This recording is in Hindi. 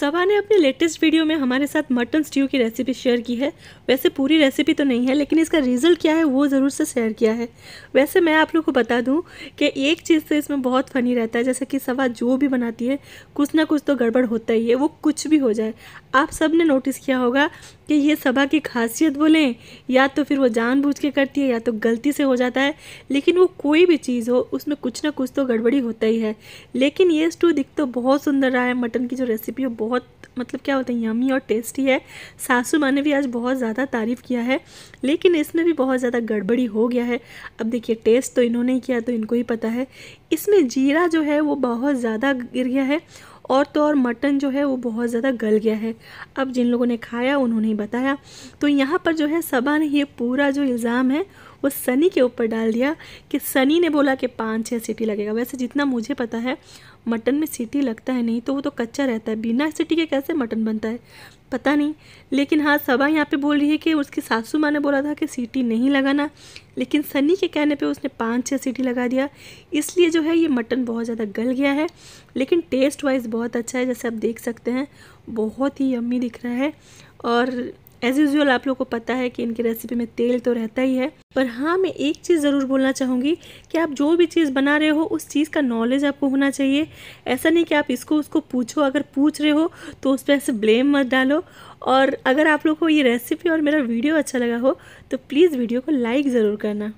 सवा ने अपने लेटेस्ट वीडियो में हमारे साथ मटन स्ट्यू की रेसिपी शेयर की है वैसे पूरी रेसिपी तो नहीं है लेकिन इसका रिजल्ट क्या है वो ज़रूर से शेयर किया है वैसे मैं आप लोग को बता दूं कि एक चीज़ तो इसमें बहुत फ़नी रहता है जैसे कि सवा जो भी बनाती है कुछ ना कुछ तो गड़बड़ होता ही है वो कुछ भी हो जाए आप सब ने नोटिस किया होगा कि ये सभा की खासियत बोलें या तो फिर वो जानबूझ के करती है या तो गलती से हो जाता है लेकिन वो कोई भी चीज़ हो उसमें कुछ ना कुछ तो गड़बड़ी होता ही है लेकिन ये स्टू दिख तो बहुत सुंदर रहा है मटन की जो रेसिपी है बहुत मतलब क्या होता है यमी और टेस्टी है सासू माँ ने भी आज बहुत ज़्यादा तारीफ़ किया है लेकिन इसमें भी बहुत ज़्यादा गड़बड़ी हो गया है अब देखिए टेस्ट तो इन्होंने ही किया तो इनको ही पता है इसमें जीरा जो है वो बहुत ज़्यादा गिर गया है और तो और मटन जो है वो बहुत ज़्यादा गल गया है अब जिन लोगों ने खाया उन्होंने ही बताया तो यहाँ पर जो है सबा ने ये पूरा जो इल्ज़ाम है वो सनी के ऊपर डाल दिया कि सनी ने बोला कि पाँच छः सीटी लगेगा वैसे जितना मुझे पता है मटन में सीटी लगता है नहीं तो वो तो कच्चा रहता है बिना सीटी के कैसे मटन बनता है पता नहीं लेकिन हाँ सभा यहाँ पे बोल रही है कि उसकी सासू माँ ने बोला था कि सीटी नहीं लगाना लेकिन सनी के कहने पे उसने पाँच छः सीटी लगा दिया इसलिए जो है ये मटन बहुत ज़्यादा गल गया है लेकिन टेस्ट वाइज बहुत अच्छा है जैसे आप देख सकते हैं बहुत ही यम्मी दिख रहा है और एज़ यूजल आप लोग को पता है कि इनकी रेसिपी में तेल तो रहता ही है पर हाँ मैं एक चीज़ ज़रूर बोलना चाहूँगी कि आप जो भी चीज़ बना रहे हो उस चीज़ का नॉलेज आपको होना चाहिए ऐसा नहीं कि आप इसको उसको पूछो अगर पूछ रहे हो तो उस पर ऐसे ब्लेम मत डालो और अगर आप लोग को ये रेसिपी और मेरा वीडियो अच्छा लगा हो तो प्लीज़ वीडियो को लाइक ज़रूर करना